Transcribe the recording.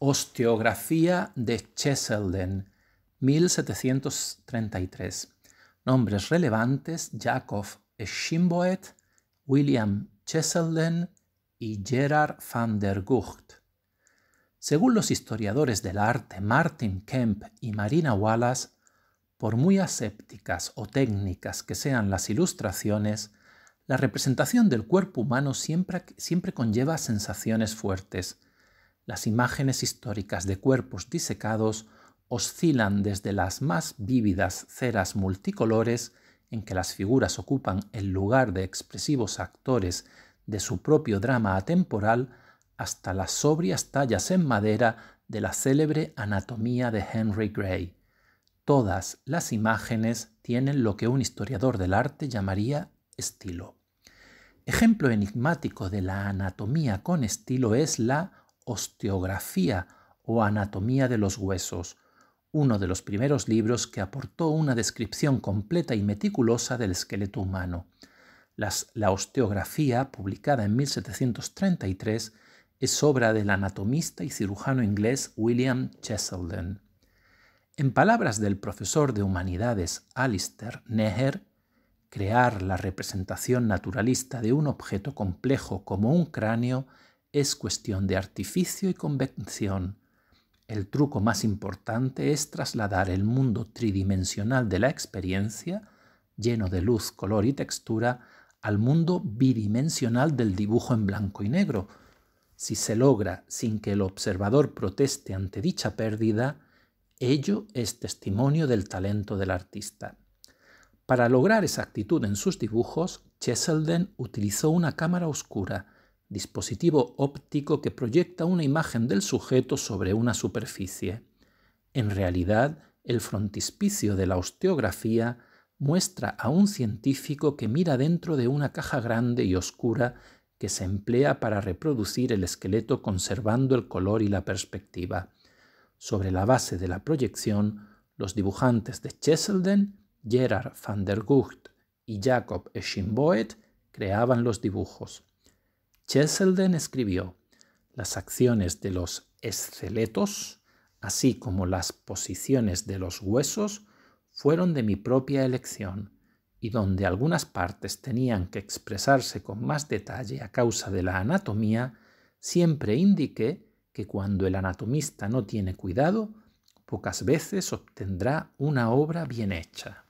Osteografía de Cheselden, 1733. Nombres relevantes: Jacob Schimboet, William Cheselden y Gerard van der Gucht. Según los historiadores del arte Martin Kemp y Marina Wallace, por muy asépticas o técnicas que sean las ilustraciones, la representación del cuerpo humano siempre, siempre conlleva sensaciones fuertes, las imágenes históricas de cuerpos disecados oscilan desde las más vívidas ceras multicolores en que las figuras ocupan el lugar de expresivos actores de su propio drama atemporal hasta las sobrias tallas en madera de la célebre anatomía de Henry Gray. Todas las imágenes tienen lo que un historiador del arte llamaría estilo. Ejemplo enigmático de la anatomía con estilo es la Osteografía o Anatomía de los Huesos, uno de los primeros libros que aportó una descripción completa y meticulosa del esqueleto humano. la osteografía, publicada en 1733, es obra del anatomista y cirujano inglés William Cheselden. En palabras del profesor de humanidades Alistair Neher, crear la representación naturalista de un objeto complejo como un cráneo es cuestión de artificio y convención. El truco más importante es trasladar el mundo tridimensional de la experiencia, lleno de luz, color y textura, al mundo bidimensional del dibujo en blanco y negro. Si se logra sin que el observador proteste ante dicha pérdida, ello es testimonio del talento del artista. Para lograr esa actitud en sus dibujos, Cheselden utilizó una cámara oscura, dispositivo óptico que proyecta una imagen del sujeto sobre una superficie. En realidad, el frontispicio de la osteografía muestra a un científico que mira dentro de una caja grande y oscura que se emplea para reproducir el esqueleto conservando el color y la perspectiva. Sobre la base de la proyección, los dibujantes de Cheselden, Gerard van der Gucht y Jacob Schimboet creaban los dibujos. Cheselden escribió, las acciones de los esqueletos, así como las posiciones de los huesos, fueron de mi propia elección, y donde algunas partes tenían que expresarse con más detalle a causa de la anatomía, siempre indiqué que cuando el anatomista no tiene cuidado, pocas veces obtendrá una obra bien hecha.